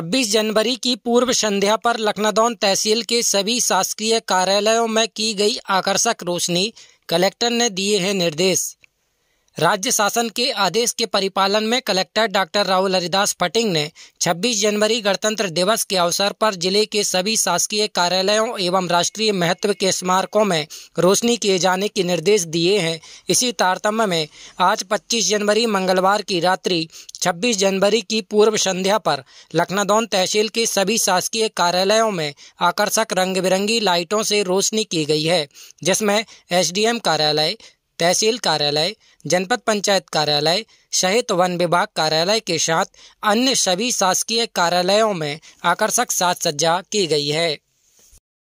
26 जनवरी की पूर्व संध्या पर लखनदौन तहसील के सभी शासकीय कार्यालयों में की गई आकर्षक रोशनी कलेक्टर ने दिए हैं निर्देश राज्य शासन के आदेश के परिपालन में कलेक्टर डॉक्टर राहुल हरिदास फटिंग ने 26 जनवरी गणतंत्र दिवस के अवसर पर जिले के सभी शासकीय कार्यालयों एवं राष्ट्रीय महत्व के स्मारकों में रोशनी किए जाने के निर्देश दिए हैं इसी तारतम्य में आज 25 जनवरी मंगलवार की रात्रि 26 जनवरी की पूर्व संध्या पर लखनादौन तहसील के सभी शासकीय कार्यालयों में आकर्षक रंग बिरंगी लाइटों से रोशनी की गई है जिसमें एसडीएम कार्यालय तहसील कार्यालय जनपद पंचायत कार्यालय सहित वन विभाग कार्यालय के साथ अन्य सभी शासकीय कार्यालयों में आकर्षक साज सज्जा की गई है